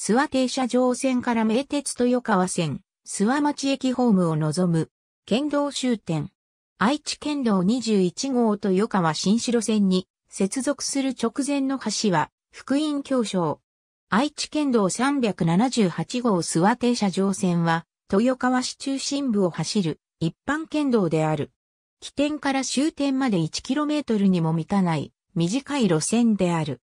諏訪停車場線から名鉄豊川線、諏訪町駅ホームを望む、県道終点。愛知県道21号豊川新城線に接続する直前の橋は、福音教章。愛知県道378号諏訪停車場線は、豊川市中心部を走る一般県道である。起点から終点まで 1km にも満たない短い路線である。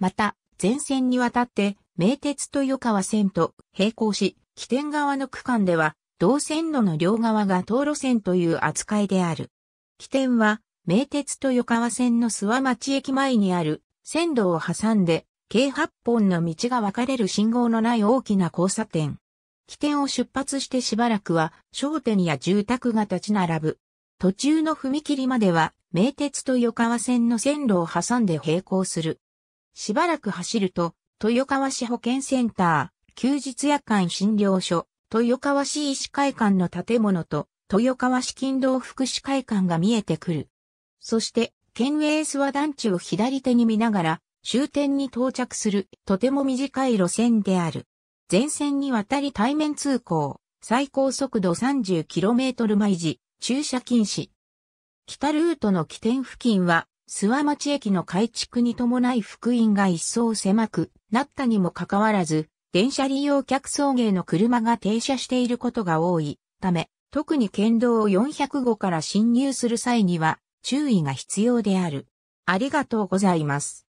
また、全線にわたって名鉄豊川線と並行し、起点側の区間では、同線路の両側が道路線という扱いである。起点は、名鉄豊川線の諏訪町駅前にある線路を挟んで、計8本の道が分かれる信号のない大きな交差点。起点を出発してしばらくは商店や住宅が立ち並ぶ。途中の踏切までは名鉄と横川線の線路を挟んで並行する。しばらく走ると豊川市保健センター、休日夜間診療所、豊川市医師会館の建物と、豊川市勤労福祉会館が見えてくる。そして、県営諏訪団地を左手に見ながら、終点に到着する、とても短い路線である。全線にわたり対面通行、最高速度 30km 毎時、駐車禁止。北ルートの起点付近は、諏訪町駅の改築に伴い福音が一層狭くなったにもかかわらず、電車利用客送迎の車が停車していることが多いため、特に県道400号から進入する際には注意が必要である。ありがとうございます。